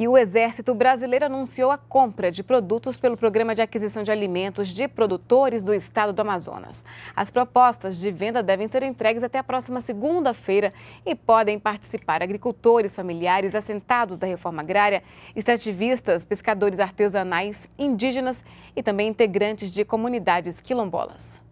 E o Exército Brasileiro anunciou a compra de produtos pelo Programa de Aquisição de Alimentos de Produtores do Estado do Amazonas. As propostas de venda devem ser entregues até a próxima segunda-feira e podem participar agricultores, familiares, assentados da reforma agrária, extrativistas, pescadores artesanais, indígenas e também integrantes de comunidades quilombolas.